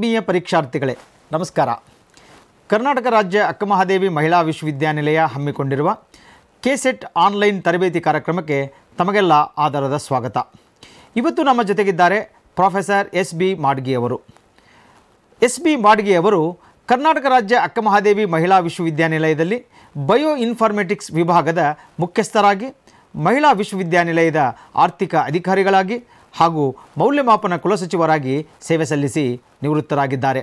ಆತ್ಮೀಯ ಪರೀಕ್ಷಾರ್ಥಿಗಳೇ ನಮಸ್ಕಾರ ಕರ್ನಾಟಕ ರಾಜ್ಯ ಅಕ್ಕಮಹಾದೇವಿ ಮಹಿಳಾ ವಿಶ್ವವಿದ್ಯಾನಿಲಯ ಹಮ್ಮಿಕೊಂಡಿರುವ ಕೆಸೆಟ್ ಆನ್ಲೈನ್ ತರಬೇತಿ ಕಾರ್ಯಕ್ರಮಕ್ಕೆ ತಮಗೆಲ್ಲ ಆಧಾರದ ಸ್ವಾಗತ ಇವತ್ತು ನಮ್ಮ ಜೊತೆಗಿದ್ದಾರೆ ಪ್ರೊಫೆಸರ್ ಎಸ್ ಬಿ ಅವರು ಎಸ್ ಬಿ ಮಾಡ್ಗಿ ಅವರು ಕರ್ನಾಟಕ ರಾಜ್ಯ ಅಕ್ಕಮಹಾದೇವಿ ಮಹಿಳಾ ವಿಶ್ವವಿದ್ಯಾನಿಲಯದಲ್ಲಿ ಬಯೋ ಇನ್ಫಾರ್ಮೆಟಿಕ್ಸ್ ವಿಭಾಗದ ಮುಖ್ಯಸ್ಥರಾಗಿ ಮಹಿಳಾ ವಿಶ್ವವಿದ್ಯಾನಿಲಯದ ಆರ್ಥಿಕ ಅಧಿಕಾರಿಗಳಾಗಿ ಹಾಗೂ ಮೌಲ್ಯಮಾಪನ ಕುಲಸಚಿವರಾಗಿ ಸೇವೆ ಸಲ್ಲಿಸಿ ನಿವೃತ್ತರಾಗಿದ್ದಾರೆ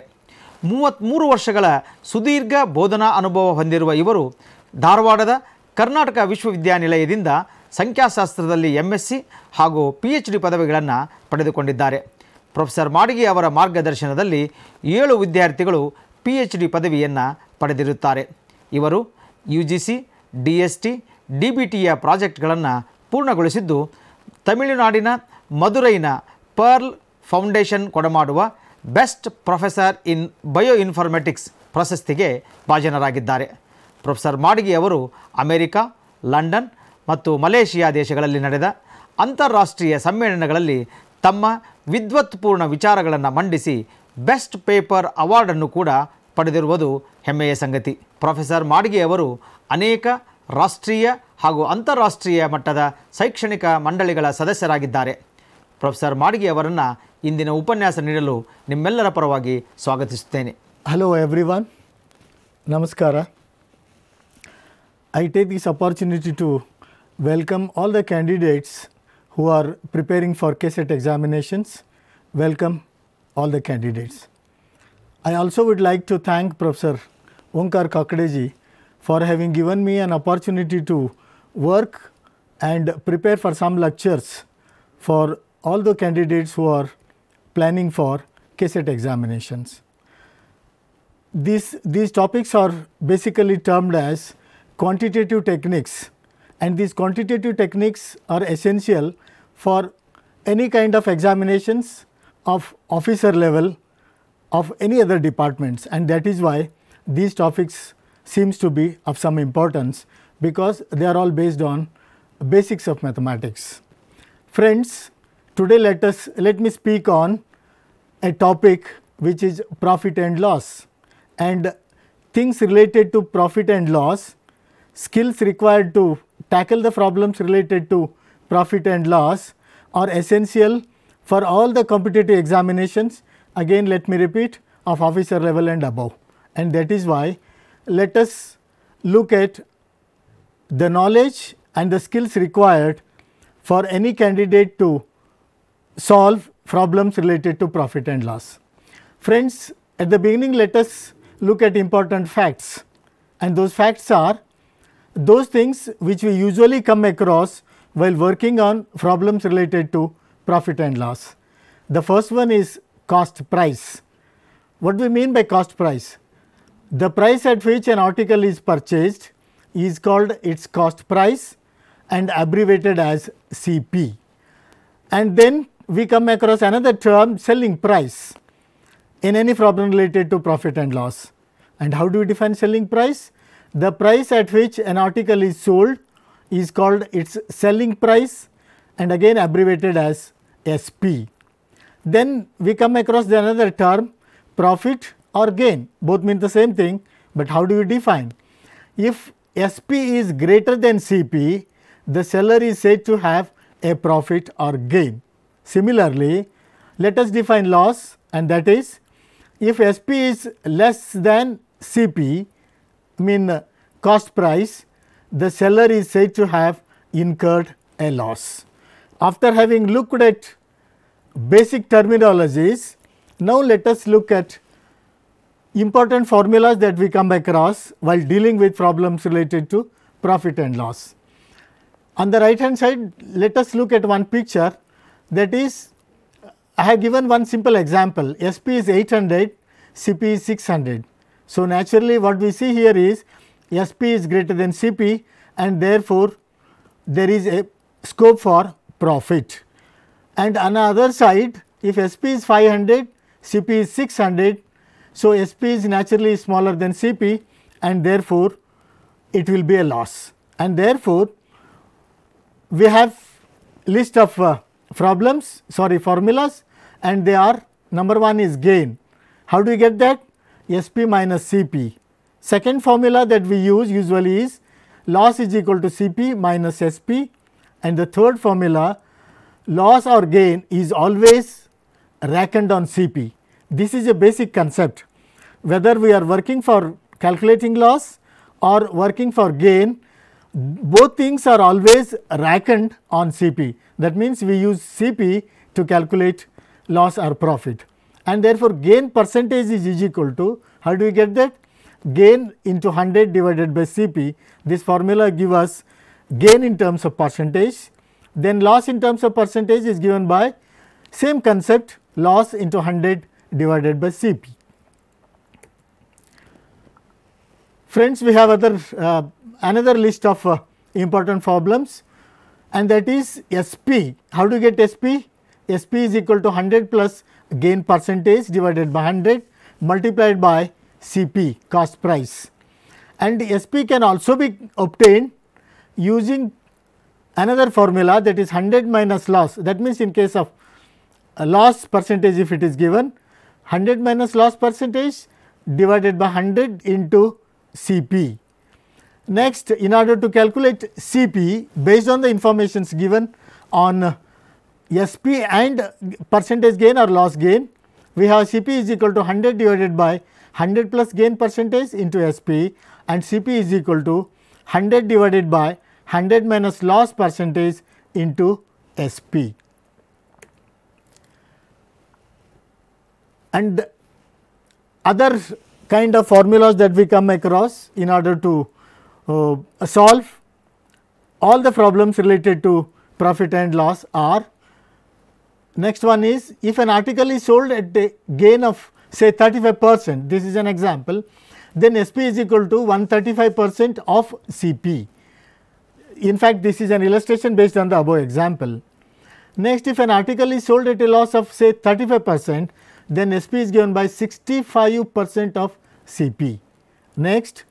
ಮೂವತ್ತ್ಮೂರು ವರ್ಷಗಳ ಸುದೀರ್ಘ ಬೋಧನಾ ಅನುಭವ ಹೊಂದಿರುವ ಇವರು ಧಾರವಾಡದ ಕರ್ನಾಟಕ ವಿಶ್ವವಿದ್ಯಾನಿಲಯದಿಂದ ಸಂಖ್ಯಾಶಾಸ್ತ್ರದಲ್ಲಿ ಎಂ ಎಸ್ ಸಿ ಹಾಗೂ ಪಿ ಎಚ್ ಡಿ ಪದವಿಗಳನ್ನು ಪಡೆದುಕೊಂಡಿದ್ದಾರೆ ಪ್ರೊಫೆಸರ್ ಮಾಡಿಗಿ ಅವರ ಮಾರ್ಗದರ್ಶನದಲ್ಲಿ ಏಳು ವಿದ್ಯಾರ್ಥಿಗಳು ಪಿ ಎಚ್ ಡಿ ಪದವಿಯನ್ನು ಪಡೆದಿರುತ್ತಾರೆ ಇವರು U G C D S T D B ಟಿಯ ಪ್ರಾಜೆಕ್ಟ್ಗಳನ್ನು ಪೂರ್ಣಗೊಳಿಸಿದ್ದು ತಮಿಳುನಾಡಿನ ಮಧುರೈನ ಪರ್ಲ್ ಫೌಂಡೇಶನ್ ಕೊಡಮಾಡುವ best professor in bioinformatics ಪ್ರಶಸ್ತಿಗೆ ಭಾಜನರಾಗಿದ್ದಾರೆ ಪ್ರೊಫೆಸರ್ ಮಾಡಗಿ ಅವರು ಅಮೆರಿಕ ಲಂಡನ್ ಮತ್ತು ಮಲೇಷಿಯಾ ದೇಶಗಳಲ್ಲಿ ನಡೆದ ಅಂತಾರಾಷ್ಟ್ರೀಯ ಸಮ್ಮೇಳನಗಳಲ್ಲಿ ತಮ್ಮ ವಿದ್ವತ್ಪೂರ್ಣ ವಿಚಾರಗಳನ್ನು ಮಂಡಿಸಿ ಬೆಸ್ಟ್ ಪೇಪರ್ ಅವಾರ್ಡನ್ನು ಕೂಡ ಪಡೆದಿರುವುದು ಹೆಮ್ಮೆಯ ಸಂಗತಿ ಪ್ರೊಫೆಸರ್ ಮಾಡಗಿ ಅವರು ಅನೇಕ ರಾಷ್ಟ್ರೀಯ ಹಾಗೂ ಅಂತಾರಾಷ್ಟ್ರೀಯ ಮಟ್ಟದ ಶೈಕ್ಷಣಿಕ ಮಂಡಳಿಗಳ ಸದಸ್ಯರಾಗಿದ್ದಾರೆ ಪ್ರೊಫೆಸರ್ ಮಾಡಿಗೆ ಅವರನ್ನು ಇಂದಿನ ಉಪನ್ಯಾಸ ನೀಡಲು ನಿಮ್ಮೆಲ್ಲರ ಪರವಾಗಿ ಸ್ವಾಗತಿಸುತ್ತೇನೆ ಹಲೋ ಎವ್ರಿವನ್ ನಮಸ್ಕಾರ I take this opportunity to welcome all the candidates who are preparing for KSET examinations welcome all the candidates I also would like to thank professor Omkar Kakadeji for having given me an opportunity to work and prepare for some lectures for all the candidates who are planning for KSET examinations. These, these topics are basically termed as quantitative techniques and these quantitative techniques are essential for any kind of examinations of officer level of any other departments and that is why these topics seems to be of some importance because they are all based on basics of mathematics. Friends, Today let us let me speak on a topic which is profit and loss and things related to profit and loss, skills required to tackle the problems related to profit and loss are essential for all the competitive examinations again let me repeat of officer level and above and that is why let us look at the knowledge and the skills required for any candidate to solve problems related to profit and loss. Friends, at the beginning let us look at important facts and those facts are those things which we usually come across while working on problems related to profit and loss. The first one is cost price. What do we mean by cost price? The price at which an article is purchased is called its cost price and abbreviated as CP. And then we come across another term selling price in any problem related to profit and loss. And how do we define selling price? The price at which an article is sold is called its selling price and again abbreviated as SP. Then we come across the another term profit or gain both mean the same thing, but how do we define? If SP is greater than CP, the seller is said to have a profit or gain. Similarly, let us define loss and that is if SP is less than CP mean cost price, the seller is said to have incurred a loss. After having looked at basic terminologies, now let us look at important formulas that we come across while dealing with problems related to profit and loss. On the right hand side, let us look at one picture that is I have given one simple example SP is 800 CP is 600. So, naturally what we see here is SP is greater than CP and therefore, there is a scope for profit. And on the other side if SP is 500 CP is 600. So, SP is naturally smaller than CP and therefore, it will be a loss and therefore, we have list of uh, problems sorry formulas and they are number 1 is gain. How do you get that? SP minus CP. Second formula that we use usually is loss is equal to Cp minus Sp and the third formula loss or gain is always reckoned on Cp. This is a basic concept whether we are working for calculating loss or working for gain both things are always reckoned on Cp. That means, we use Cp to calculate loss or profit and therefore, gain percentage is, is equal to how do we get that gain into 100 divided by Cp. This formula give us gain in terms of percentage then loss in terms of percentage is given by same concept loss into 100 divided by Cp. Friends, we have other uh, another list of uh, important problems and that is SP. How do you get SP? SP is equal to 100 plus gain percentage divided by 100 multiplied by CP cost price. And SP can also be obtained using another formula that is 100 minus loss. That means, in case of loss percentage if it is given 100 minus loss percentage divided by 100 into CP Next, in order to calculate Cp based on the informations given on uh, Sp and percentage gain or loss gain, we have Cp is equal to 100 divided by 100 plus gain percentage into Sp and Cp is equal to 100 divided by 100 minus loss percentage into Sp. And other kind of formulas that we come across in order to uh, solve all the problems related to profit and loss are next one is if an article is sold at a gain of say 35 percent this is an example then SP is equal to 135 percent of CP. In fact, this is an illustration based on the above example. Next, if an article is sold at a loss of say 35 percent, then SP is given by 65 percent of CP. Next,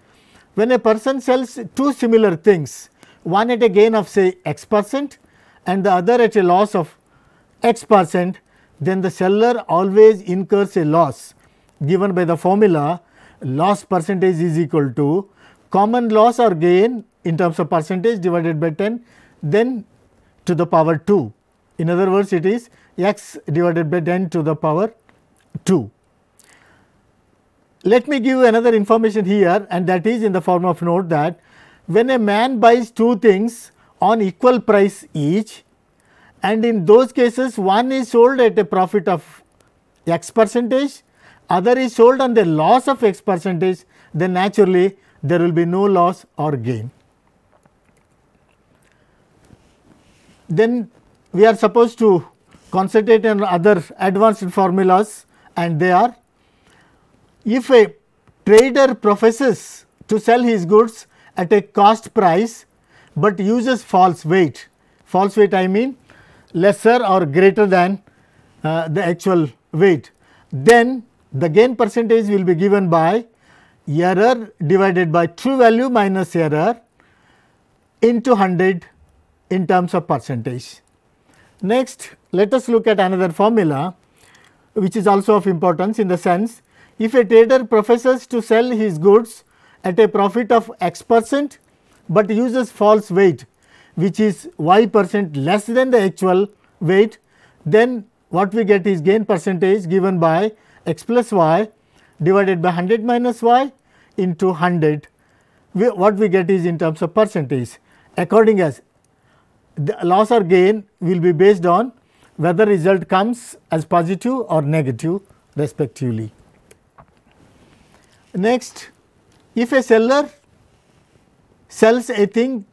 when a person sells two similar things, one at a gain of say x percent and the other at a loss of x percent, then the seller always incurs a loss given by the formula loss percentage is equal to common loss or gain in terms of percentage divided by 10 then to the power 2. In other words, it is x divided by 10 to the power 2. Let me give you another information here and that is in the form of note that when a man buys two things on equal price each and in those cases one is sold at a profit of x percentage other is sold on the loss of x percentage then naturally there will be no loss or gain. Then we are supposed to concentrate on other advanced formulas and they are if a trader professes to sell his goods at a cost price, but uses false weight, false weight I mean lesser or greater than uh, the actual weight, then the gain percentage will be given by error divided by true value minus error into 100 in terms of percentage. Next, let us look at another formula which is also of importance in the sense if a trader professes to sell his goods at a profit of x percent, but uses false weight which is y percent less than the actual weight, then what we get is gain percentage given by x plus y divided by 100 minus y into 100, we, what we get is in terms of percentage. According as the loss or gain will be based on whether result comes as positive or negative respectively. Next, if a seller sells a thing,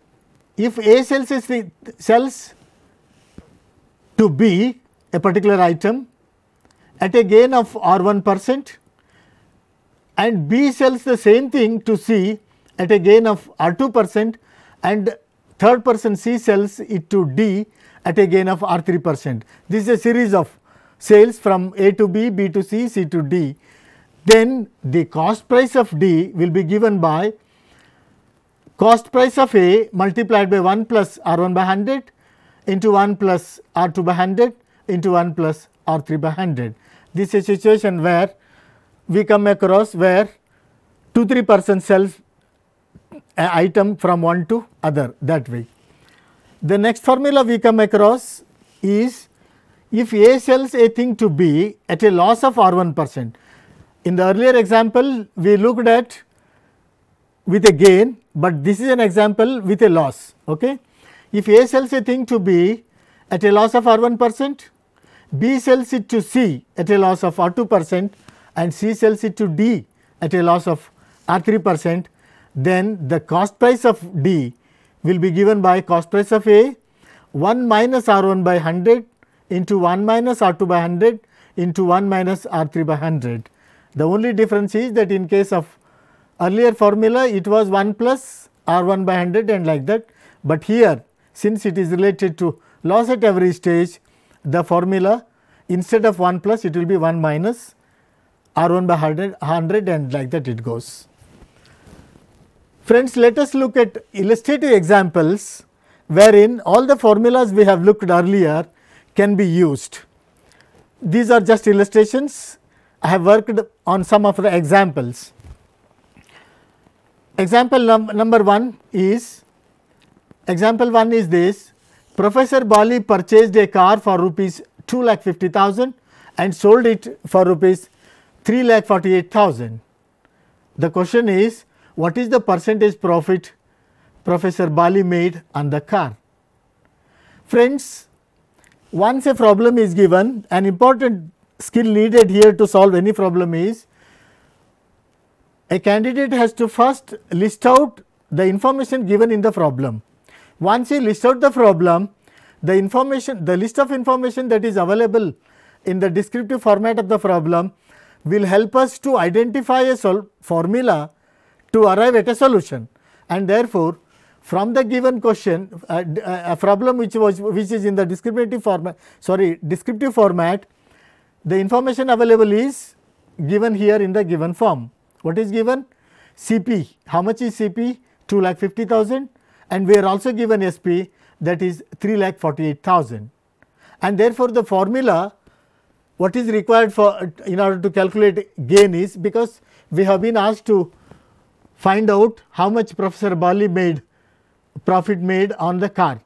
if A sells a thing, sells to B a particular item at a gain of R 1 percent and B sells the same thing to C at a gain of R 2 percent and third person C sells it to D at a gain of R 3 percent. This is a series of sales from A to B, B to C, C to D then the cost price of D will be given by cost price of A multiplied by 1 plus R 1 by 100 into 1 plus R 2 by 100 into 1 plus R 3 by 100. This is a situation where we come across where 2 3 percent sells an item from one to other that way. The next formula we come across is if A sells a thing to B at a loss of R 1 percent. In the earlier example, we looked at with a gain, but this is an example with a loss. Okay? If A sells a thing to B at a loss of R 1 percent, B sells it to C at a loss of R 2 percent and C sells it to D at a loss of R 3 percent, then the cost price of D will be given by cost price of A 1 minus R 1 by 100 into 1 minus R 2 by 100 into 1 minus R 3 by 100 the only difference is that in case of earlier formula it was 1 plus R 1 by 100 and like that, but here since it is related to loss at every stage the formula instead of 1 plus it will be 1 minus R 1 by 100, 100 and like that it goes. Friends, let us look at illustrative examples wherein all the formulas we have looked earlier can be used. These are just illustrations I have worked on some of the examples. Example num number 1 is, example 1 is this, Professor Bali purchased a car for rupees 2 lakh 50,000 and sold it for rupees 3 lakh 48,000. The question is, what is the percentage profit Professor Bali made on the car? Friends, once a problem is given, an important skill needed here to solve any problem is a candidate has to first list out the information given in the problem. Once he lists out the problem, the information, the list of information that is available in the descriptive format of the problem will help us to identify a formula to arrive at a solution. And therefore, from the given question, uh, uh, a problem which was which is in the descriptive format, sorry, descriptive format, the information available is given here in the given form. What is given? CP, how much is CP? 2 lakh 50,000 and we are also given SP that is 3 lakh 48,000. And therefore, the formula what is required for in order to calculate gain is because we have been asked to find out how much Professor Bali made profit made on the car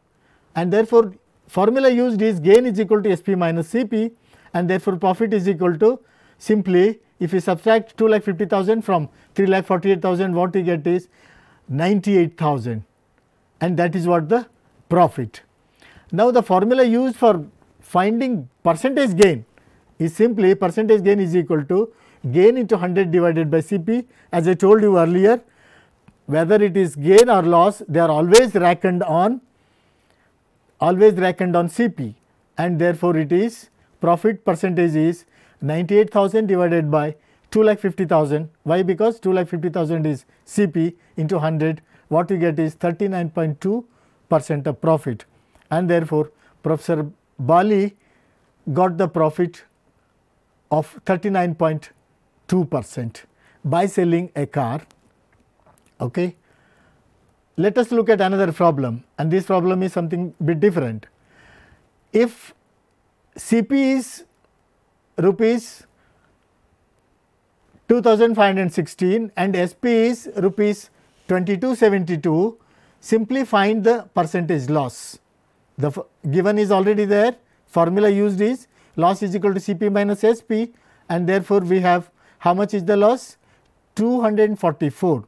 and therefore, formula used is gain is equal to SP minus CP and therefore, profit is equal to simply if you subtract 2 lakh 50,000 from 3 lakh 48,000 what you get is 98,000 and that is what the profit. Now, the formula used for finding percentage gain is simply percentage gain is equal to gain into 100 divided by Cp as I told you earlier whether it is gain or loss they are always reckoned on always reckoned on Cp and therefore, it is profit percentage is 98,000 divided by 2,50,000. Why? Because 2,50,000 is CP into 100, what you get is 39.2 percent of profit. And therefore, Professor Bali got the profit of 39.2 percent by selling a car. Okay. Let us look at another problem and this problem is something bit different. If CP is rupees 2516 and SP is rupees 2272. Simply find the percentage loss. The given is already there, formula used is loss is equal to Cp minus Sp and therefore, we have how much is the loss? 244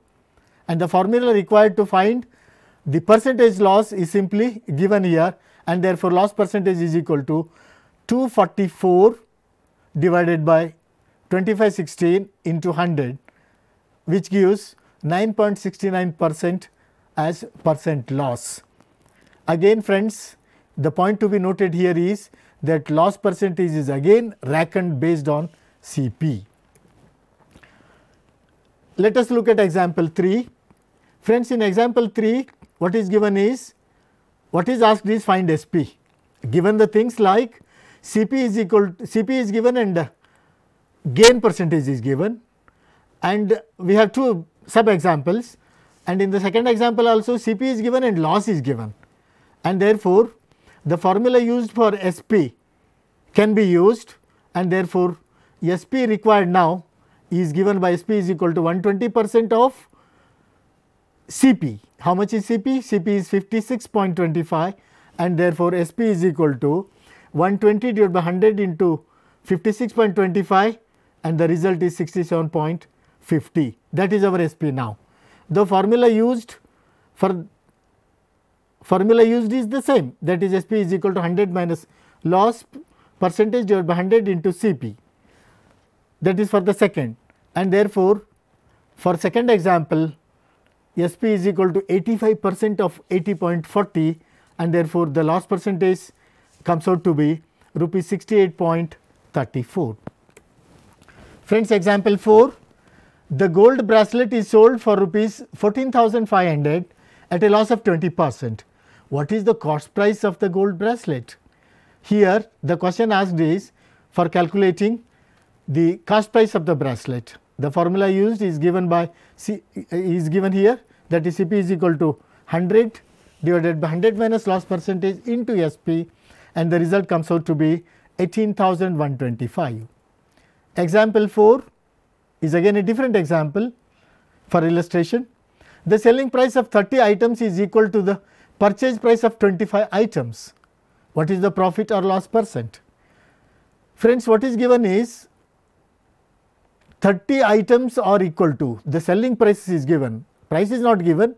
and the formula required to find the percentage loss is simply given here and therefore, loss percentage is equal to 244 divided by 2516 into 100 which gives 9.69 percent as percent loss. Again friends, the point to be noted here is that loss percentage is again reckoned based on CP. Let us look at example 3. Friends, in example 3, what is given is, what is asked is find SP. Given the things like Cp is equal to, Cp is given and gain percentage is given and we have two sub examples and in the second example also Cp is given and loss is given and therefore, the formula used for Sp can be used and therefore, Sp required now is given by Sp is equal to 120 percent of Cp. How much is Cp? Cp is 56.25 and therefore, Sp is equal to 120 divided by 100 into 56.25 and the result is 67.50. That is our SP now. The formula used for formula used is the same that is SP is equal to 100 minus loss percentage divided by 100 into CP that is for the second and therefore, for second example SP is equal to 85 percent of 80.40 and therefore, the loss percentage comes out to be rupees 68.34. Friends example 4 the gold bracelet is sold for rupees 14500 at a loss of 20 percent. What is the cost price of the gold bracelet? Here the question asked is for calculating the cost price of the bracelet. The formula used is given by C, is given here that is Cp is equal to 100 divided by 100 minus loss percentage into Sp and the result comes out to be 18,125. Example 4 is again a different example for illustration. The selling price of 30 items is equal to the purchase price of 25 items. What is the profit or loss percent? Friends, what is given is 30 items are equal to the selling price is given, price is not given.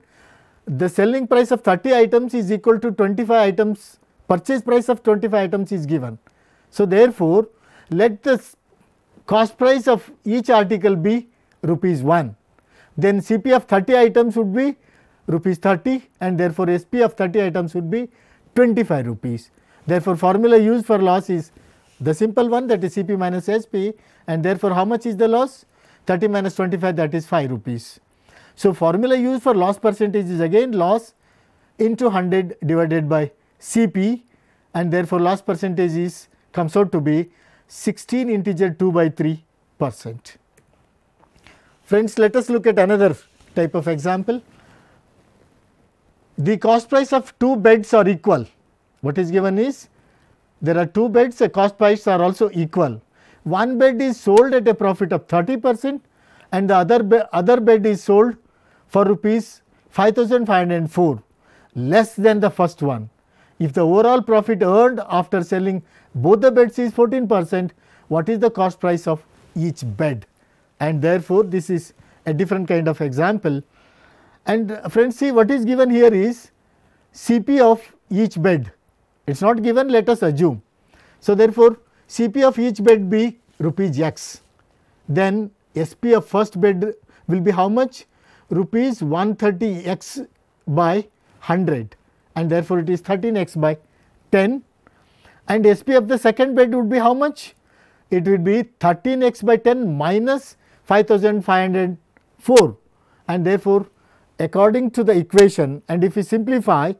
The selling price of 30 items is equal to 25 items purchase price of 25 items is given. So, therefore, let the cost price of each article be rupees 1, then CP of 30 items would be rupees 30 and therefore, SP of 30 items would be 25 rupees. Therefore, formula used for loss is the simple one that is CP minus SP and therefore, how much is the loss? 30 minus 25 that is 5 rupees. So, formula used for loss percentage is again loss into 100 divided by Cp and therefore, loss percentage is comes out to be 16 integer 2 by 3 percent. Friends, let us look at another type of example. The cost price of two beds are equal. What is given is there are two beds, the cost price are also equal. One bed is sold at a profit of 30 percent and the other, be other bed is sold for rupees 5504 less than the first one. If the overall profit earned after selling both the beds is 14 percent, what is the cost price of each bed? And therefore, this is a different kind of example. And friends see what is given here is CP of each bed, it is not given let us assume. So, therefore, CP of each bed be rupees x, then SP of first bed will be how much? Rupees 130 x by 100 and therefore, it is 13x by 10 and SP of the second bed would be how much? It would be 13x by 10 minus 5504 and therefore, according to the equation and if we simplify,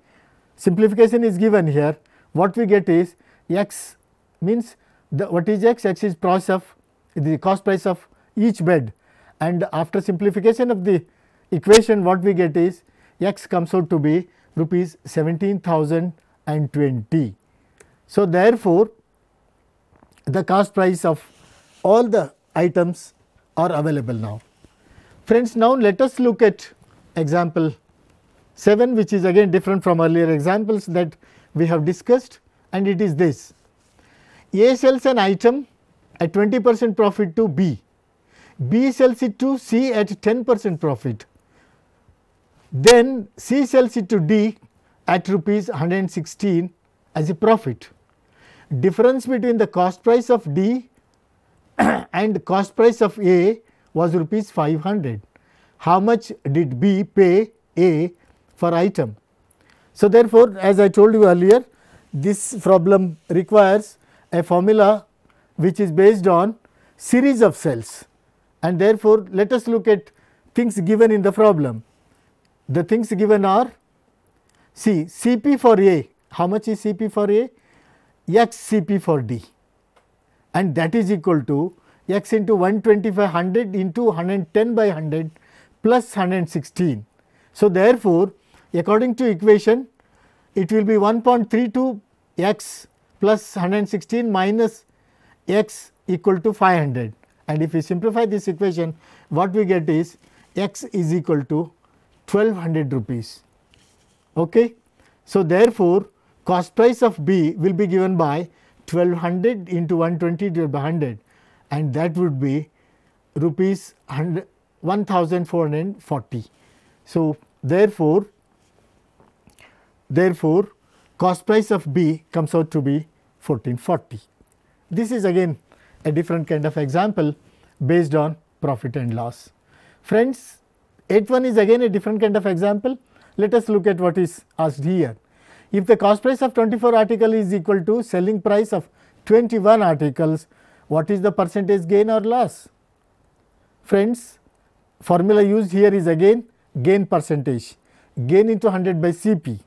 simplification is given here, what we get is x means the what is x? x is price of the cost price of each bed and after simplification of the equation what we get is x comes out to be rupees 17,020. So, therefore, the cost price of all the items are available now. Friends, now let us look at example 7 which is again different from earlier examples that we have discussed and it is this. A sells an item at 20 percent profit to B, B sells it to C at 10 percent profit then C sells it to D at rupees 116 as a profit. Difference between the cost price of D and cost price of A was rupees 500. How much did B pay A for item? So, therefore, as I told you earlier, this problem requires a formula which is based on series of cells and therefore, let us look at things given in the problem the things given are see Cp for A, how much is Cp for A? X Cp for D and that is equal to x into 125 100 into 110 by 100 plus 116. So, therefore, according to equation it will be 1.32 x plus 116 minus x equal to 500 and if we simplify this equation what we get is x is equal to 1200 rupees. Okay? So, therefore, cost price of B will be given by 1200 into 120 divided by 100 and that would be rupees 1440. So, therefore, therefore, cost price of B comes out to be 1440. This is again a different kind of example based on profit and loss. Friends, H1 is again a different kind of example. Let us look at what is asked here. If the cost price of 24 article is equal to selling price of 21 articles, what is the percentage gain or loss? Friends, formula used here is again gain percentage, gain into 100 by Cp.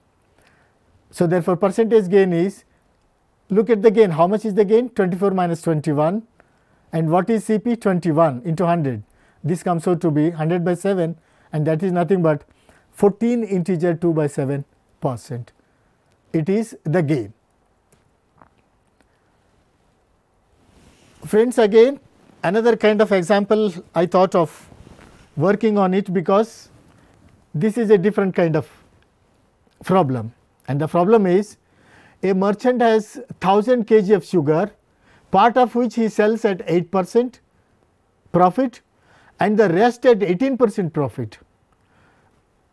So, therefore, percentage gain is look at the gain, how much is the gain? 24 minus 21 and what is Cp? 21 into 100. This comes out to be 100 by 7 and that is nothing but 14 integer 2 by 7 percent. It is the gain. Friends again another kind of example I thought of working on it because this is a different kind of problem and the problem is a merchant has 1000 kg of sugar part of which he sells at 8 percent profit and the rest at 18 percent profit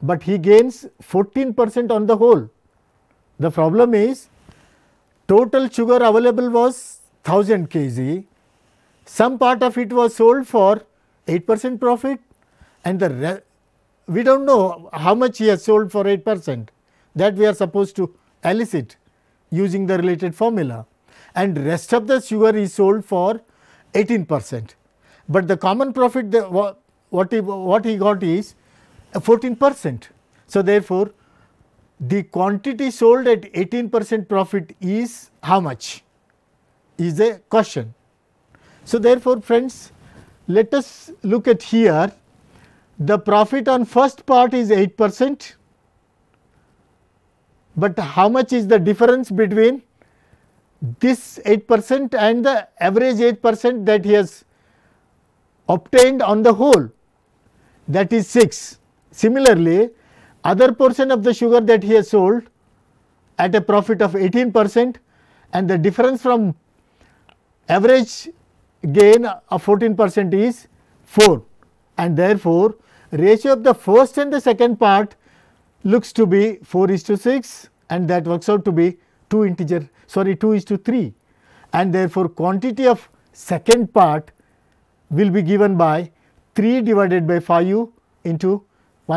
but he gains 14 percent on the whole. The problem is total sugar available was 1000 kg, some part of it was sold for 8 percent profit and the we do not know how much he has sold for 8 percent that we are supposed to elicit using the related formula and rest of the sugar is sold for 18 percent. But the common profit the, what, he, what he got is 14 percent. So, therefore, the quantity sold at 18 percent profit is how much is a question. So, therefore, friends let us look at here the profit on first part is 8 percent, but how much is the difference between this 8 percent and the average 8 percent that he has obtained on the whole that is 6. Similarly, other portion of the sugar that he has sold at a profit of 18 percent and the difference from average gain of 14 percent is 4 and therefore, ratio of the first and the second part looks to be 4 is to 6 and that works out to be 2 integer sorry 2 is to 3 and therefore, quantity of second part will be given by 3 divided by phi u into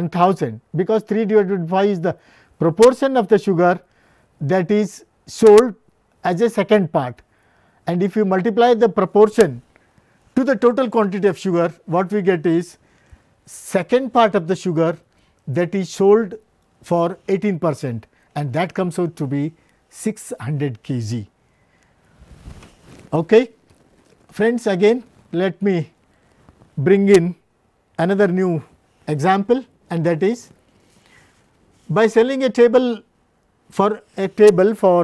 1000 because 3 divided by 5 is the proportion of the sugar that is sold as a second part. And if you multiply the proportion to the total quantity of sugar, what we get is second part of the sugar that is sold for 18 percent and that comes out to be 600 kg. Okay. Friends, again let me bring in another new example and that is by selling a table for a table for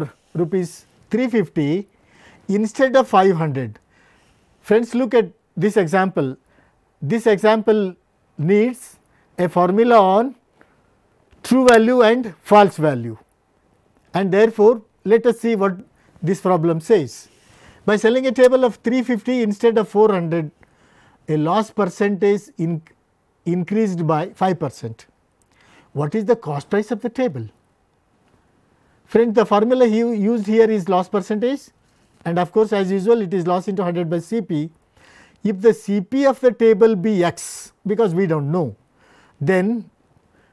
rupees 350 instead of 500. Friends look at this example. This example needs a formula on true value and false value and therefore, let us see what this problem says. By selling a table of 350 instead of 400, a loss percentage in increased by 5 percent. What is the cost price of the table? friend? the formula he used here is loss percentage and of course, as usual it is loss into 100 by Cp. If the Cp of the table be x because we do not know, then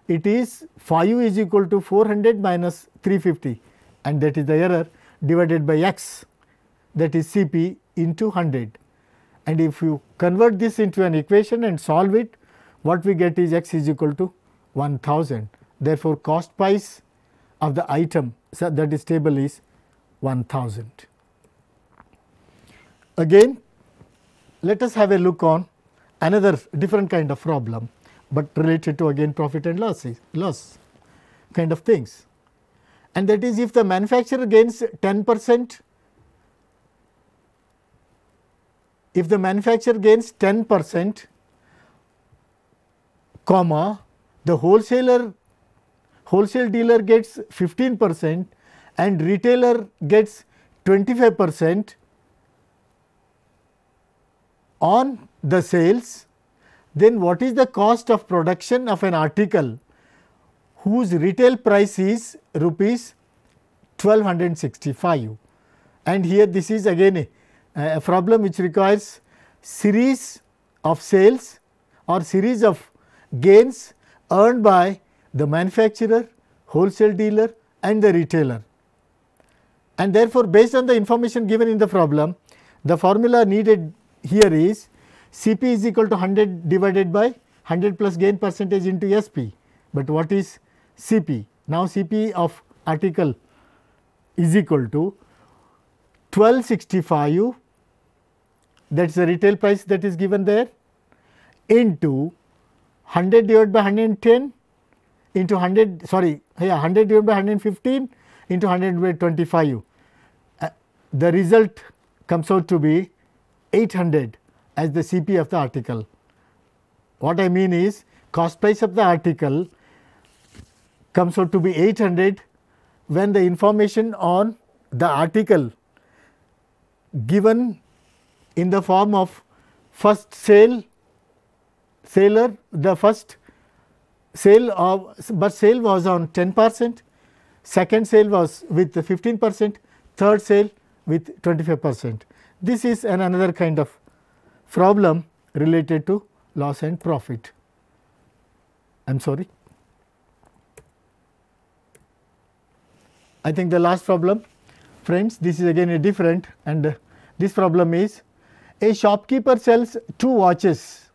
it is phi u is equal to 400 minus 350 and that is the error divided by x that is Cp into 100. And if you convert this into an equation and solve it, what we get is x is equal to 1000. Therefore, cost price of the item so that is table is 1000. Again, let us have a look on another different kind of problem, but related to again profit and losses, loss kind of things. And that is if the manufacturer gains 10 percent, if the manufacturer gains 10 percent comma the wholesaler wholesale dealer gets 15 percent and retailer gets 25 percent on the sales, then what is the cost of production of an article whose retail price is rupees 1265 and here this is again a, a problem which requires series of sales or series of gains earned by the manufacturer, wholesale dealer and the retailer. And therefore, based on the information given in the problem, the formula needed here is Cp is equal to 100 divided by 100 plus gain percentage into Sp. But what is Cp? Now, Cp of article is equal to 1265 that is the retail price that is given there into 100 divided by 110 into 100 sorry yeah, 100 divided by 115 into 100 by 25. Uh, the result comes out to be 800 as the CP of the article. What I mean is cost price of the article comes out to be 800 when the information on the article given in the form of first sale sailor the first sale of but sale was on 10 percent, second sale was with 15 percent, third sale with 25 percent. This is an another kind of problem related to loss and profit. I am sorry. I think the last problem friends this is again a different and uh, this problem is a shopkeeper sells two watches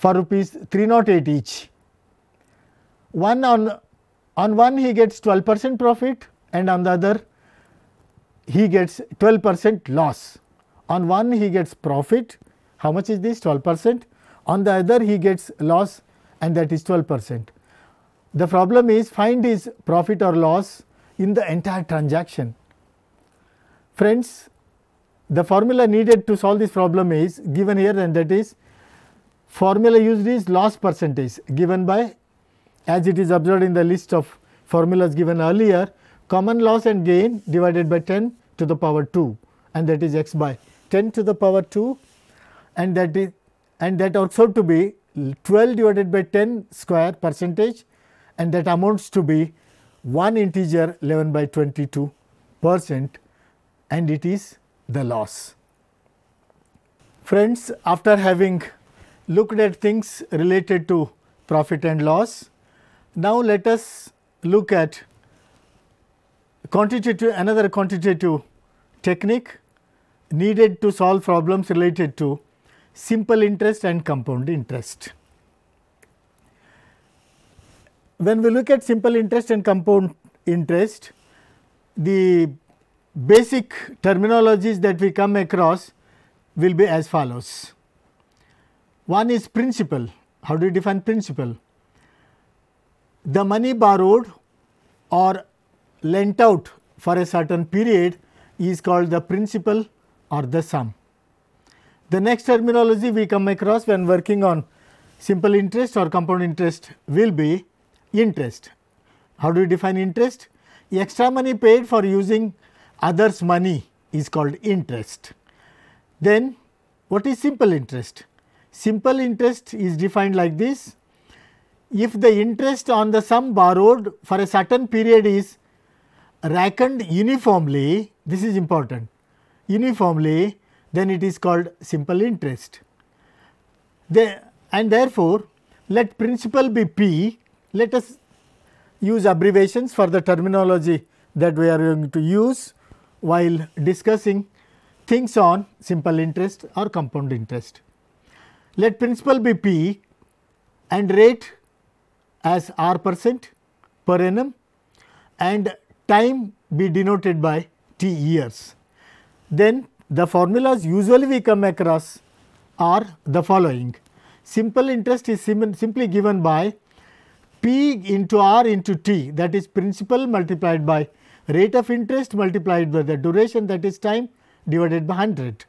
for rupees 308 each. One on, on one he gets 12 percent profit and on the other he gets 12 percent loss. On one he gets profit, how much is this 12 percent, on the other he gets loss and that is 12 percent. The problem is find his profit or loss in the entire transaction. Friends, the formula needed to solve this problem is given here and that is formula used is loss percentage given by as it is observed in the list of formulas given earlier common loss and gain divided by 10 to the power 2 and that is x by 10 to the power 2 and that is and that also to be 12 divided by 10 square percentage and that amounts to be one integer 11 by 22 percent and it is the loss. Friends, after having looked at things related to profit and loss. Now, let us look at quantitative another quantitative technique needed to solve problems related to simple interest and compound interest. When we look at simple interest and compound interest, the basic terminologies that we come across will be as follows. One is principal. How do you define principal? The money borrowed or lent out for a certain period is called the principal or the sum. The next terminology we come across when working on simple interest or compound interest will be interest. How do you define interest? The extra money paid for using others money is called interest. Then what is simple interest? Simple interest is defined like this. If the interest on the sum borrowed for a certain period is reckoned uniformly, this is important, uniformly, then it is called simple interest. The, and therefore, let principal be P, let us use abbreviations for the terminology that we are going to use while discussing things on simple interest or compound interest. Let principal be P and rate as R percent per annum and time be denoted by T years. Then the formulas usually we come across are the following. Simple interest is sim simply given by P into R into T that is principal multiplied by rate of interest multiplied by the duration that is time divided by 100.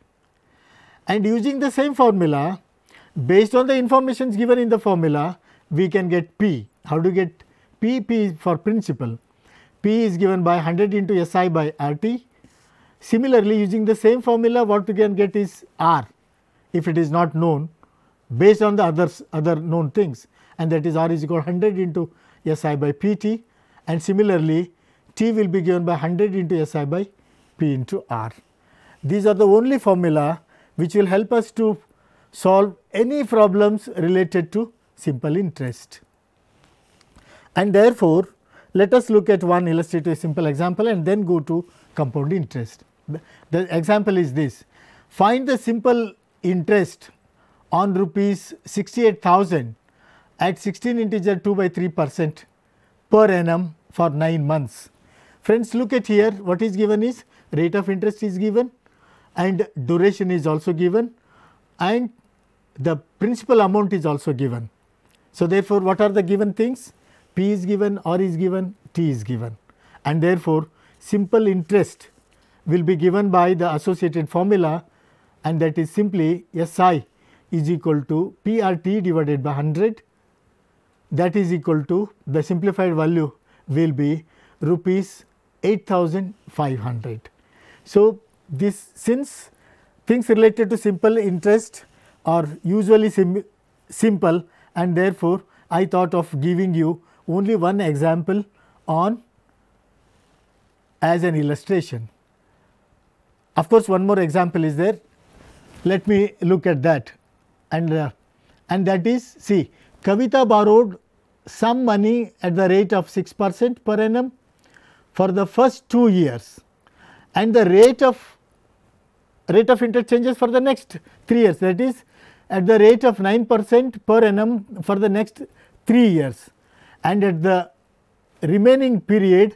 And using the same formula, Based on the informations given in the formula, we can get P. How do you get P? P is for principal. P is given by 100 into SI by RT. Similarly, using the same formula, what we can get is R if it is not known based on the others other known things and that is R is equal 100 into SI by PT and similarly T will be given by 100 into SI by P into R. These are the only formula which will help us to solve any problems related to simple interest. And therefore, let us look at one illustrative simple example and then go to compound interest. The, example is this, find the simple interest on rupees 68,000 at 16 integer 2 by 3 percent per annum for 9 months. Friends look at here what is given is rate of interest is given and duration is also given and the principal amount is also given. So, therefore, what are the given things? P is given, R is given, T is given and therefore, simple interest will be given by the associated formula and that is simply S i is equal to P R T divided by 100 that is equal to the simplified value will be rupees 8500. So, this since things related to simple interest are usually sim simple and therefore, I thought of giving you only one example on as an illustration. Of course, one more example is there. Let me look at that and uh, and that is see Kavita borrowed some money at the rate of 6 percent per annum for the first 2 years and the rate of rate of interchanges for the next 3 years that is at the rate of 9 percent per annum for the next 3 years and at the remaining period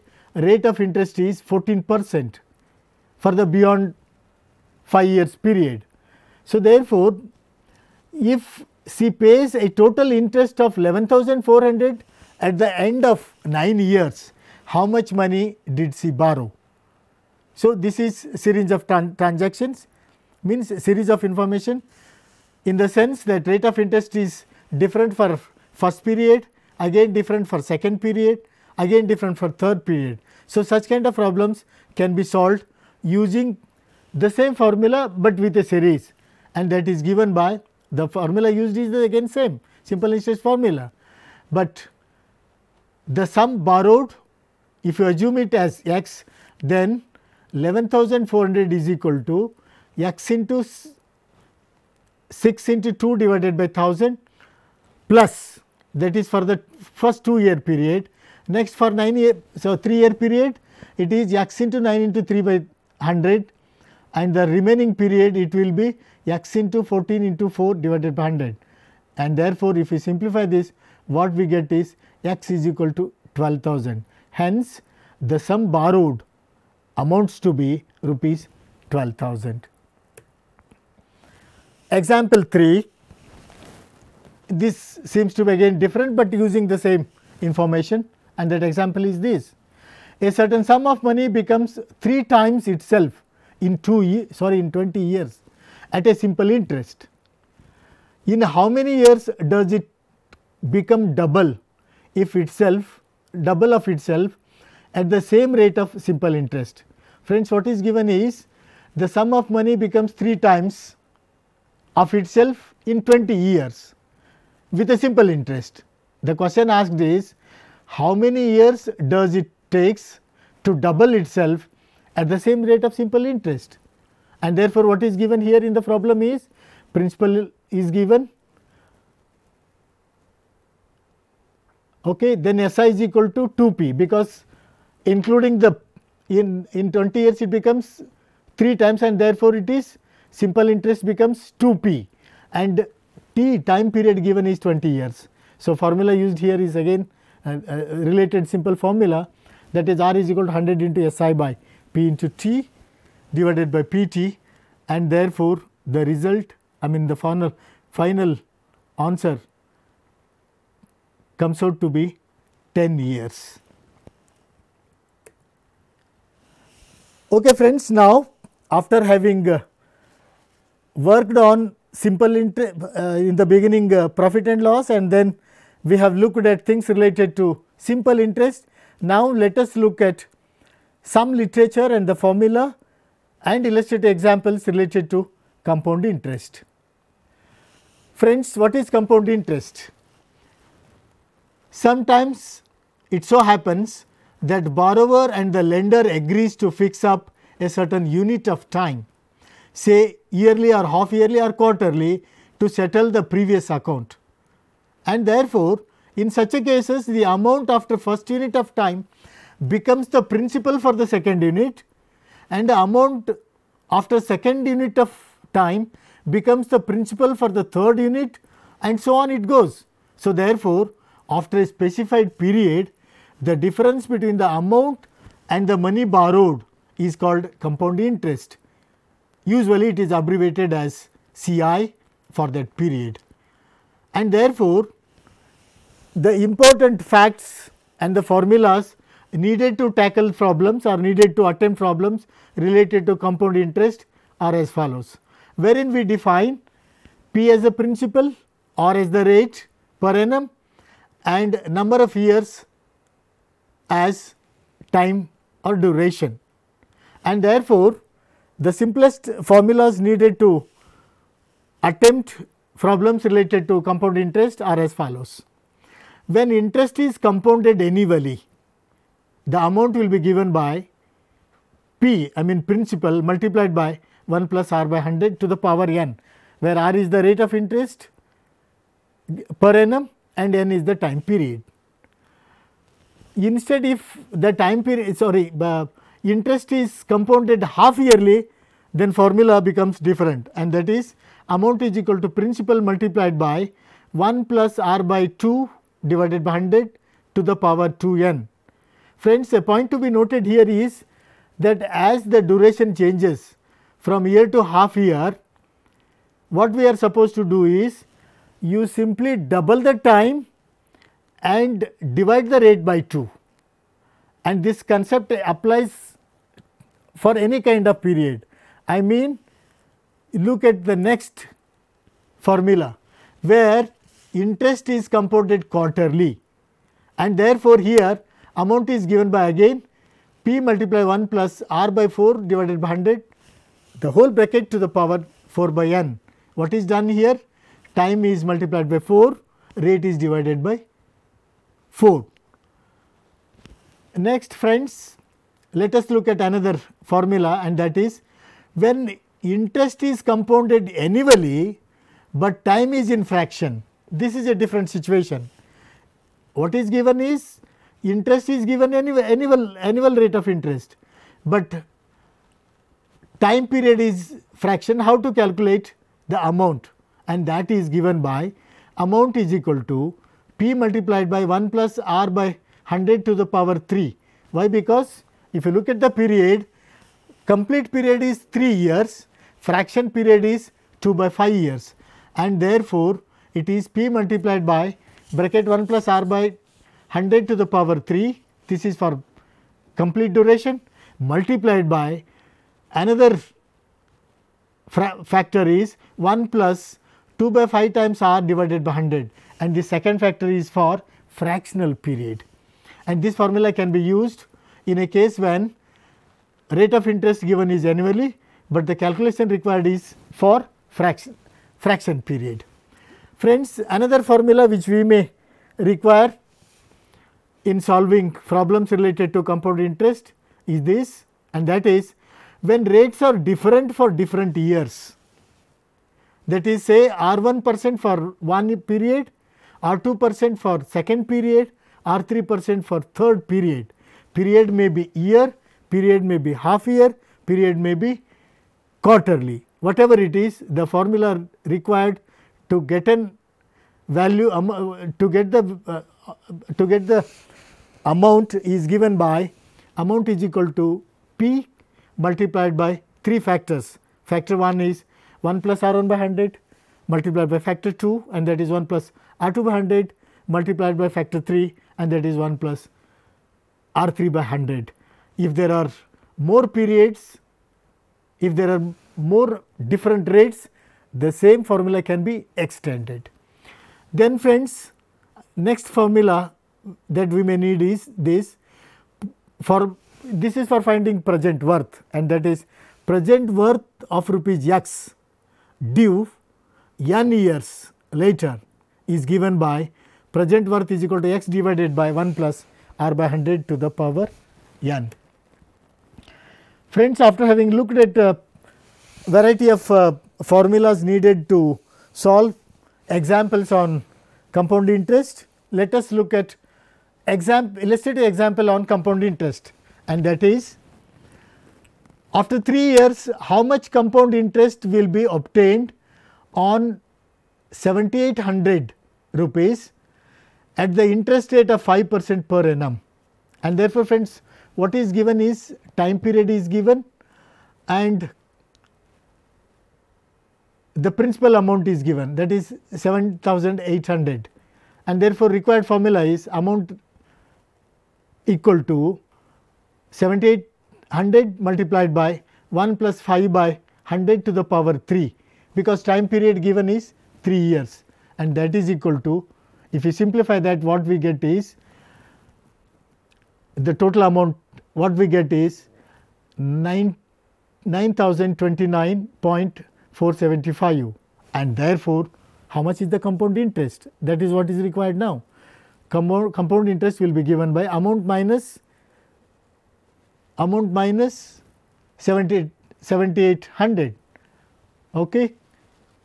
rate of interest is 14 percent for the beyond 5 years period. So, therefore, if she pays a total interest of 11,400 at the end of 9 years, how much money did she borrow? So, this is series of tran transactions means series of information in the sense that rate of interest is different for first period, again different for second period, again different for third period. So, such kind of problems can be solved using the same formula, but with a series and that is given by the formula used is again same simple interest formula. But the sum borrowed if you assume it as x then 11400 is equal to x into 6 into 2 divided by 1000 plus that is for the first 2 year period. Next for 9 year, so 3 year period it is x into 9 into 3 by 100 and the remaining period it will be x into 14 into 4 divided by 100 and therefore, if we simplify this what we get is x is equal to 12,000. Hence, the sum borrowed amounts to be rupees 12,000. Example 3, this seems to be again different, but using the same information and that example is this. A certain sum of money becomes 3 times itself in 2 sorry in 20 years at a simple interest. In how many years does it become double if itself double of itself at the same rate of simple interest. Friends what is given is the sum of money becomes 3 times of itself in 20 years with a simple interest. The question asked is how many years does it takes to double itself at the same rate of simple interest and therefore, what is given here in the problem is principal is given okay then SI is equal to 2p because including the in in 20 years it becomes 3 times and therefore it is simple interest becomes 2p and t time period given is 20 years. So, formula used here is again uh, uh, related simple formula that is r is equal to 100 into SI by p into t divided by pt and therefore, the result I mean the final, final answer comes out to be 10 years. Okay friends, now after having uh, worked on simple inter, uh, in the beginning uh, profit and loss and then we have looked at things related to simple interest. Now, let us look at some literature and the formula and illustrate examples related to compound interest. Friends, what is compound interest? Sometimes it so happens that borrower and the lender agrees to fix up a certain unit of time say yearly or half yearly or quarterly to settle the previous account. And therefore, in such a cases the amount after first unit of time becomes the principal for the second unit and the amount after second unit of time becomes the principal for the third unit and so on it goes. So, therefore, after a specified period the difference between the amount and the money borrowed is called compound interest usually it is abbreviated as CI for that period. And therefore, the important facts and the formulas needed to tackle problems or needed to attempt problems related to compound interest are as follows, wherein we define P as the principal or as the rate per annum and number of years as time or duration. And therefore, the simplest formulas needed to attempt problems related to compound interest are as follows. When interest is compounded annually, the amount will be given by P, I mean principal multiplied by 1 plus r by 100 to the power n, where r is the rate of interest per annum and n is the time period. Instead, if the time period, sorry, uh, interest is compounded half yearly, then formula becomes different and that is amount is equal to principal multiplied by 1 plus r by 2 divided by 100 to the power 2 n. Friends, a point to be noted here is that as the duration changes from year to half year, what we are supposed to do is you simply double the time and divide the rate by 2 and this concept applies for any kind of period. I mean look at the next formula where interest is computed quarterly and therefore, here amount is given by again p multiply 1 plus r by 4 divided by 100 the whole bracket to the power 4 by n. What is done here? Time is multiplied by 4, rate is divided by 4. Next friends, let us look at another formula and that is when interest is compounded annually, but time is in fraction. This is a different situation. What is given is interest is given annual, annual, annual rate of interest, but time period is fraction how to calculate the amount and that is given by amount is equal to p multiplied by 1 plus r by 100 to the power 3. Why? Because if you look at the period Complete period is 3 years, fraction period is 2 by 5 years and therefore, it is p multiplied by bracket 1 plus r by 100 to the power 3, this is for complete duration multiplied by another factor is 1 plus 2 by 5 times r divided by 100 and the second factor is for fractional period. And this formula can be used in a case when rate of interest given is annually, but the calculation required is for fraction, fraction period. Friends, another formula which we may require in solving problems related to compound interest is this and that is when rates are different for different years. That is say R 1 percent for one period, R 2 percent for second period, R 3 percent for third period. Period may be year, period may be half year, period may be quarterly. Whatever it is, the formula required to get an value um, to get the uh, to get the amount is given by amount is equal to p multiplied by three factors. Factor 1 is 1 plus r 1 by 100 multiplied by factor 2 and that is 1 plus r 2 by 100 multiplied by factor 3 and that is 1 plus r 3 by 100 if there are more periods, if there are more different rates, the same formula can be extended. Then friends, next formula that we may need is this for this is for finding present worth and that is present worth of rupees x due n years later is given by present worth is equal to x divided by 1 plus r by 100 to the power n. Friends after having looked at a variety of uh, formulas needed to solve examples on compound interest, let us look at example illustrative example on compound interest and that is after 3 years how much compound interest will be obtained on 7800 rupees at the interest rate of 5 percent per annum. And therefore, friends what is given is time period is given and the principal amount is given that is 7800 and therefore, required formula is amount equal to 7800 multiplied by 1 plus 5 by 100 to the power 3 because time period given is 3 years and that is equal to if we simplify that what we get is the total amount what we get is 9029.475 and therefore, how much is the compound interest that is what is required now. Compound, compound interest will be given by amount minus amount minus 7800 okay,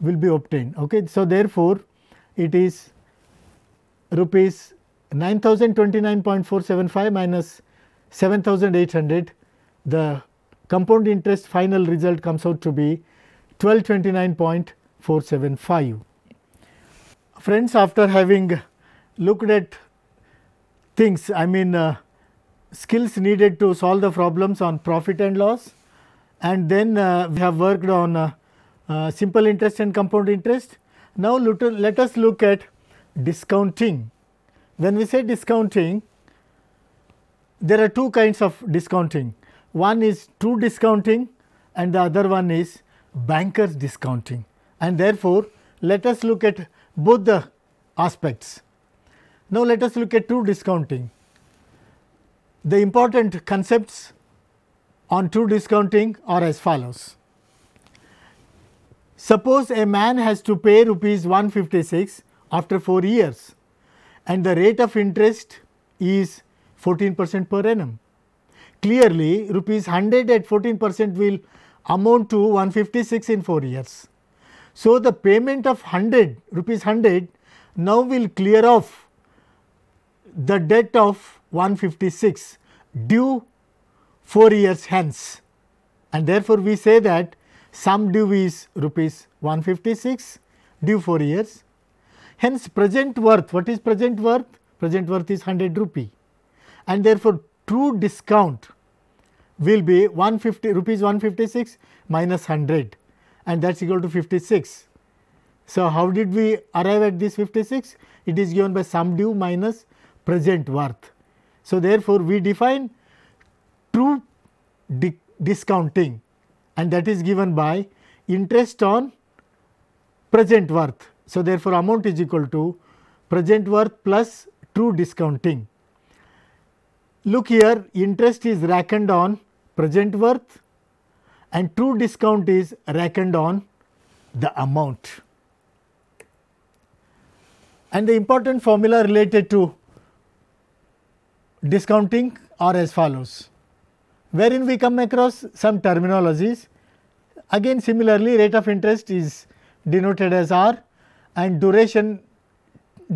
will be obtained. Okay. So, therefore, it is rupees 9029.475 minus 7800 the compound interest final result comes out to be 1229.475. Friends after having looked at things I mean uh, skills needed to solve the problems on profit and loss and then uh, we have worked on uh, uh simple interest and compound interest. Now, let us look at discounting. When we say discounting, there are two kinds of discounting. One is true discounting and the other one is banker's discounting. And therefore, let us look at both the aspects. Now, let us look at true discounting. The important concepts on true discounting are as follows. Suppose a man has to pay rupees 156 after 4 years and the rate of interest is 14 percent per annum. Clearly, rupees 100 at 14 percent will amount to 156 in 4 years. So, the payment of 100 rupees 100 now will clear off the debt of 156 due 4 years hence and therefore, we say that sum due is rupees 156 due 4 years. Hence, present worth what is present worth? Present worth is 100 rupee and therefore, true discount will be 150 rupees 156 minus 100 and that is equal to 56. So, how did we arrive at this 56? It is given by sum due minus present worth. So, therefore, we define true di discounting and that is given by interest on present worth. So, therefore, amount is equal to present worth plus true discounting. Look here interest is reckoned on present worth and true discount is reckoned on the amount. And the important formula related to discounting are as follows, wherein we come across some terminologies. Again similarly rate of interest is denoted as R and duration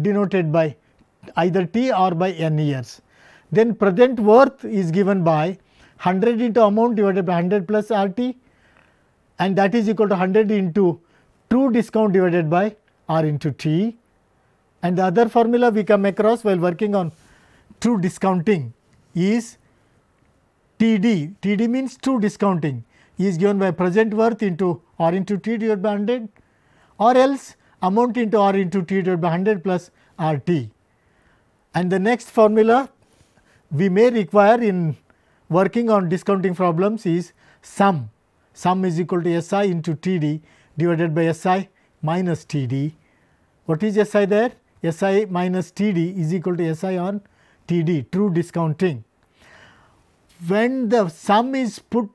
denoted by either T or by N years. Then present worth is given by 100 into amount divided by 100 plus RT and that is equal to 100 into true discount divided by R into T. And the other formula we come across while working on true discounting is TD. TD means true discounting is given by present worth into R into T divided by 100 or else amount into R into T divided by 100 plus RT. And the next formula we may require in working on discounting problems is sum. Sum is equal to S i into T d divided by S i minus T d. What is S i there? S i minus T d is equal to S i on T d true discounting. When the sum is put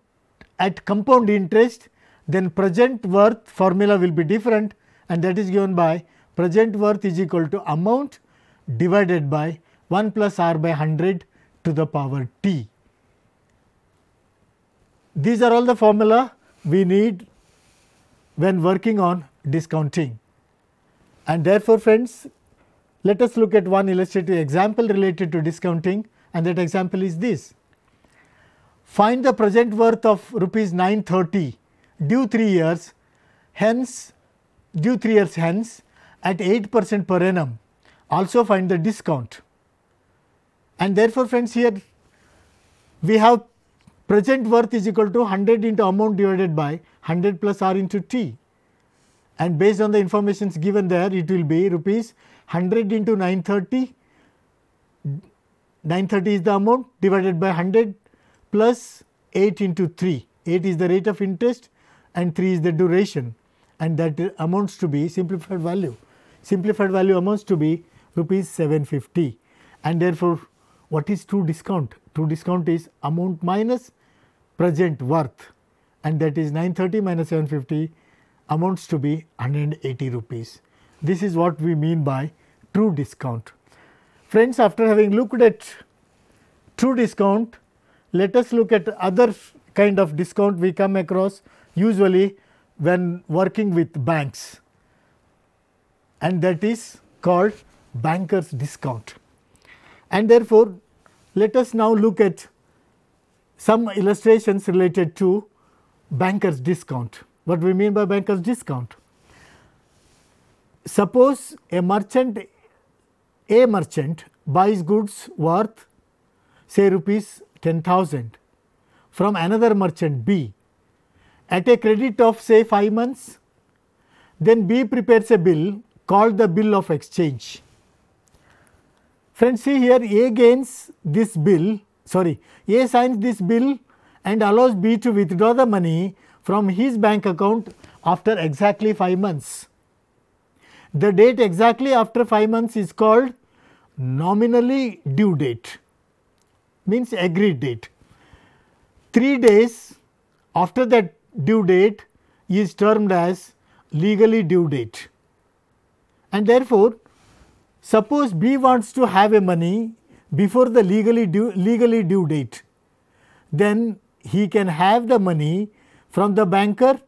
at compound interest, then present worth formula will be different and that is given by present worth is equal to amount divided by 1 plus r by 100 to the power t. These are all the formula we need when working on discounting. And therefore, friends, let us look at one illustrative example related to discounting and that example is this. Find the present worth of rupees 930 due 3 years hence due 3 years hence at 8 percent per annum. Also find the discount. And therefore, friends here we have present worth is equal to 100 into amount divided by 100 plus r into t and based on the informations given there it will be rupees 100 into 930 930 is the amount divided by 100 plus 8 into 3 8 is the rate of interest and 3 is the duration and that amounts to be simplified value simplified value amounts to be rupees 750 and therefore what is true discount? True discount is amount minus present worth and that is 930 minus 750 amounts to be 180 rupees. This is what we mean by true discount. Friends, after having looked at true discount, let us look at other kind of discount we come across usually when working with banks and that is called banker's discount and therefore, let us now look at some illustrations related to banker's discount. What we mean by banker's discount? Suppose a merchant, a merchant buys goods worth say rupees 10,000 from another merchant B at a credit of say 5 months, then B prepares a bill called the bill of exchange Friends, see here A gains this bill, sorry, A signs this bill and allows B to withdraw the money from his bank account after exactly 5 months. The date exactly after 5 months is called nominally due date, means agreed date. 3 days after that due date is termed as legally due date. And therefore, Suppose B wants to have a money before the legally due, legally due date, then he can have the money from the banker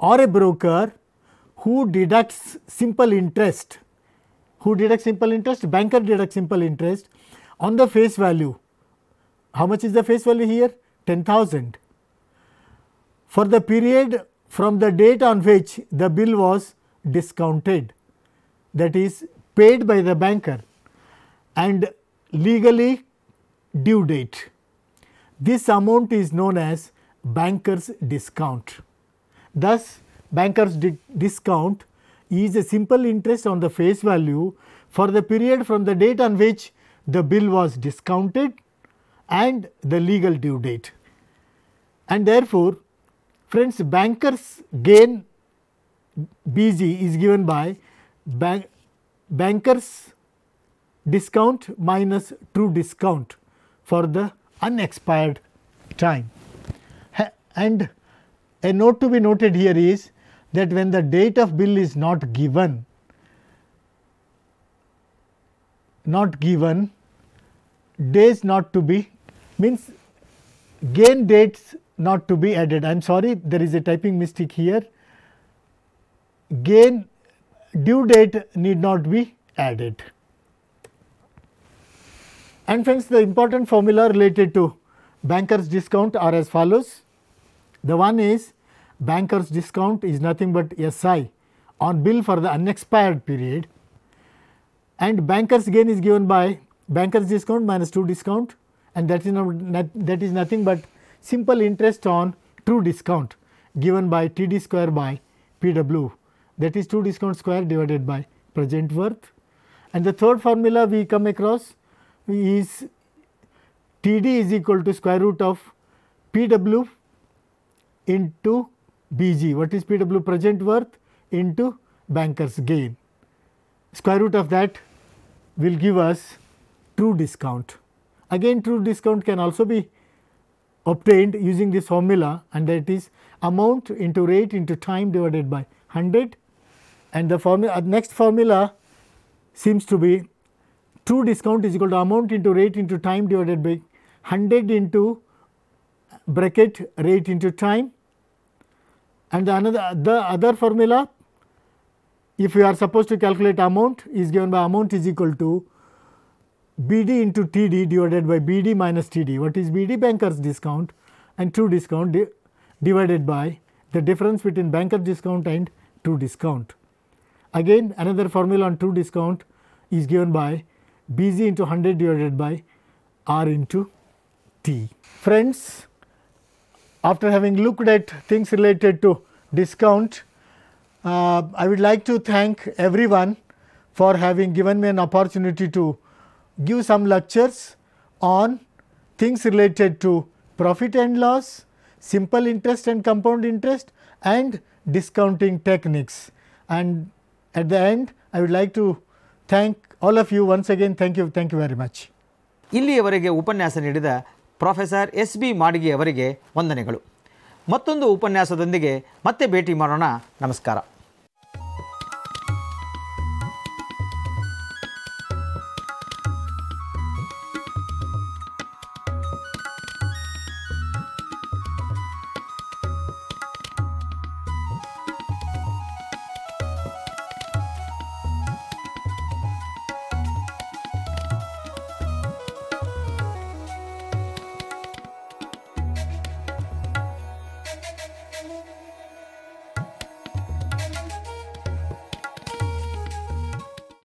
or a broker who deducts simple interest. Who deducts simple interest? Banker deducts simple interest on the face value. How much is the face value here? 10,000. For the period from the date on which the bill was discounted that is paid by the banker and legally due date. This amount is known as banker's discount. Thus, banker's di discount is a simple interest on the face value for the period from the date on which the bill was discounted and the legal due date. And therefore, friends banker's gain BG is given by bank bankers discount minus true discount for the unexpired time. and a note to be noted here is that when the date of bill is not given, not given days not to be means gain dates not to be added. I am sorry there is a typing mistake here gain due date need not be added. And friends the important formula related to bankers discount are as follows. The one is bankers discount is nothing but SI on bill for the unexpired period and bankers gain is given by bankers discount minus 2 discount and that is not, not, that is nothing but simple interest on true discount given by T d square by P w that is 2 discount square divided by present worth. And the third formula we come across is TD is equal to square root of PW into BG. What is PW present worth into banker's gain. Square root of that will give us true discount. Again true discount can also be obtained using this formula and that is amount into rate into time divided by 100 and the formula, uh, next formula seems to be true discount is equal to amount into rate into time divided by 100 into bracket rate into time and the another the other formula if we are supposed to calculate amount is given by amount is equal to BD into TD divided by BD minus TD. What is BD? Banker's discount and true discount di divided by the difference between banker discount and true discount. Again another formula on true discount is given by Bz into 100 divided by R into T. Friends, after having looked at things related to discount, uh, I would like to thank everyone for having given me an opportunity to give some lectures on things related to profit and loss, simple interest and compound interest and discounting techniques. And At the end, I would like to thank all of you once again. Thank you, thank you very much. ಇಲ್ಲಿಯವರೆಗೆ ಉಪನ್ಯಾಸ ನೀಡಿದ professor S B ಮಾಡಿಗೆ ಅವರಿಗೆ ವಂದನೆಗಳು ಮತ್ತೊಂದು ಉಪನ್ಯಾಸದೊಂದಿಗೆ ಮತ್ತೆ ಭೇಟಿ ಮಾಡೋಣ ನಮಸ್ಕಾರ